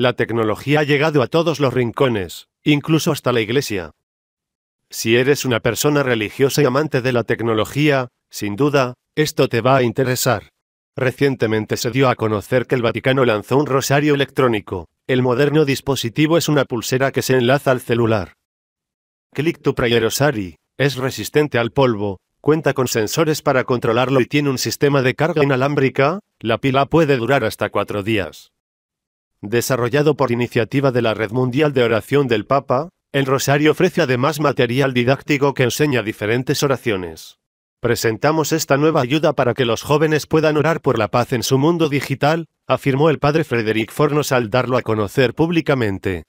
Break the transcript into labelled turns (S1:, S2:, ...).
S1: La tecnología ha llegado a todos los rincones, incluso hasta la iglesia. Si eres una persona religiosa y amante de la tecnología, sin duda, esto te va a interesar. Recientemente se dio a conocer que el Vaticano lanzó un rosario electrónico. El moderno dispositivo es una pulsera que se enlaza al celular. Click to Prayer Rosary es resistente al polvo, cuenta con sensores para controlarlo y tiene un sistema de carga inalámbrica, la pila puede durar hasta cuatro días. Desarrollado por iniciativa de la Red Mundial de Oración del Papa, el Rosario ofrece además material didáctico que enseña diferentes oraciones. Presentamos esta nueva ayuda para que los jóvenes puedan orar por la paz en su mundo digital, afirmó el padre Frederick Fornos al darlo a conocer públicamente.